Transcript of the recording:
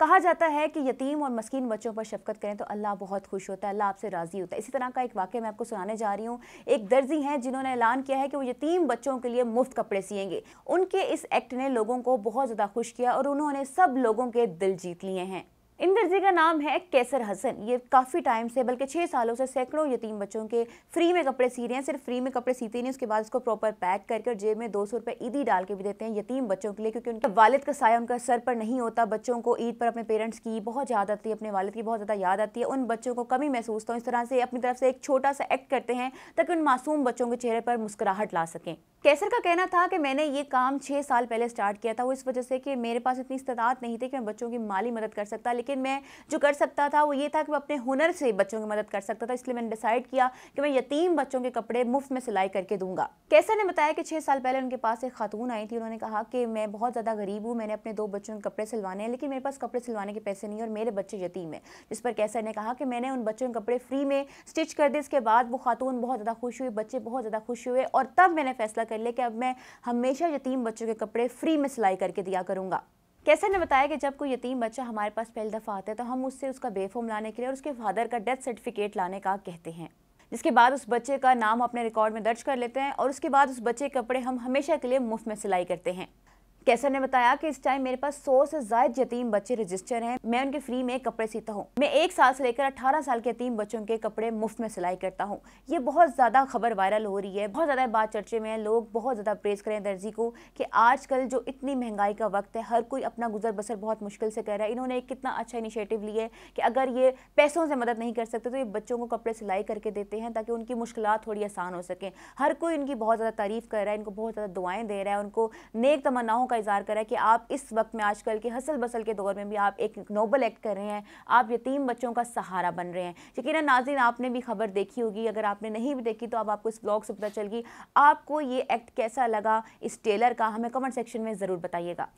कहा जाता है कि यतीम और मस्किन बच्चों पर शफकत करें तो अल्लाह बहुत खुश होता है अल्लाह आपसे राज़ी होता है इसी तरह का एक वाक्य मैं आपको सुनाने जा रही हूँ एक दर्जी हैं जिन्होंने ऐलान किया है कि वो यतीम बच्चों के लिए मुफ्त कपड़े सियेंगे उनके इस एक्ट ने लोगों को बहुत ज़्यादा खुश किया और उन्होंने सब लोगों के दिल जीत लिए हैं इन दर्जी का नाम है कैसर हसन ये काफ़ी टाइम से बल्कि छः सालों से सैकड़ों यतीम बच्चों के फ्री में कपड़े सी रहे हैं सिर्फ फ्री में कपड़े सीते नहीं उसके बाद उसको प्रॉपर पैक करके जेब में दो सौ रुपये ईदी डाल के भी देते हैं यतीम बच्चों के लिए क्योंकि उनके वालिद का साया उनका सर पर नहीं होता बच्चों को ईद पर अपने पेरेंट्स की बहुत याद आती है अपने वालद की बहुत ज़्यादा याद आती है उन बच्चों को कमी महसूस होता इस तरह से अपनी तरफ से एक छोटा सा एक्ट करते हैं ताकि उन मासूम बच्चों के चेहरे पर मुस्कुराहट ला सकें कैसर का कहना था कि मैंने ये काम छः साल पहले स्टार्ट किया था वो इस वजह से कि मेरे पास इतनी इस्तात नहीं थी कि मैं बच्चों की माली मदद कर सकता लेकिन लेकिन मैं जो कर सकता था वो ये था कि मैं अपने हुनर से बच्चों की मदद कर सकता था इसलिए मैंने डिसाइड किया कि मैं यतीम बच्चों के कपड़े मुफ्त में सिलाई करके दूंगा कैसा ने बताया कि छः साल पहले उनके पास एक खातून आई थी उन्होंने कहा कि मैं बहुत ज़्यादा गरीब हूँ मैंने अपने दो बच्चों के कपड़े सिलवाने हैं लेकिन मेरे पास कपड़े सिलवाने के पैसे नहीं और मेरे बच्चे यतीम हैं जिस पर कैसर ने कहा कि मैंने उन बच्चों के कपड़े फ्री में स्टिच कर दिए इसके बाद वो खातून बहुत ज़्यादा खुश हुई बच्चे बहुत ज़्यादा खुश हुए और तब मैंने फैसला कर लिया कि अब मैं हमेशा यतीम बच्चों के कपड़े फ्री में सिलाई करके दिया करूँगा कैसे ने बताया कि जब कोई यतीम बच्चा हमारे पास पहली दफ़ा आता है तो हम उससे उसका बेफॉर्म लाने के लिए और उसके फादर का डेथ सर्टिफिकेट लाने का कहते हैं जिसके बाद उस बच्चे का नाम अपने रिकॉर्ड में दर्ज कर लेते हैं और उसके बाद उस बच्चे के कपड़े हम हमेशा के लिए मुफ्त में सिलाई करते हैं कैसर ने बताया कि इस टाइम मेरे पास सौ से ज्यादा यतीम बच्चे रजिस्टर हैं मैं उनके फ्री में कपड़े सीता हूं मैं एक साल से लेकर अठारह साल के यतीम बच्चों के कपड़े मुफ्त में सिलाई करता हूँ ये बहुत ज़्यादा खबर वायरल हो रही है बहुत ज़्यादा बात चर्चे में है लोग बहुत ज़्यादा प्रेस करें दर्जी को कि आजकल जो इतनी महंगाई का वक्त है हर कोई अपना गुजर बसर बहुत मुश्किल से कर रहा है इन्होंने एक कितना अच्छा इनिशिएटिव लिया है कि अगर ये पैसों से मदद नहीं कर सकते तो ये बच्चों को कपड़े सिलाई करके देते हैं ताकि उनकी मुश्किल थोड़ी आसान हो सके हर कोई इनकी बहुत ज़्यादा तारीफ़ कर रहा है इनको बहुत ज़्यादा दुआएं दे रहा है उनको नेक तमन्नाओं का इजहार करा कि आप इस वक्त में आजकल के हसल बसल के दौर में भी आप एक नोबल एक्ट कर रहे हैं आप यतीम बच्चों का सहारा बन रहे हैं यकीन नाजिन आपने भी खबर देखी होगी अगर आपने नहीं भी देखी तो अब आपको इस ब्लॉग से पता चल गई आपको ये एक्ट कैसा लगा इस टेलर का हमें कमेंट सेक्शन में ज़रूर बताइएगा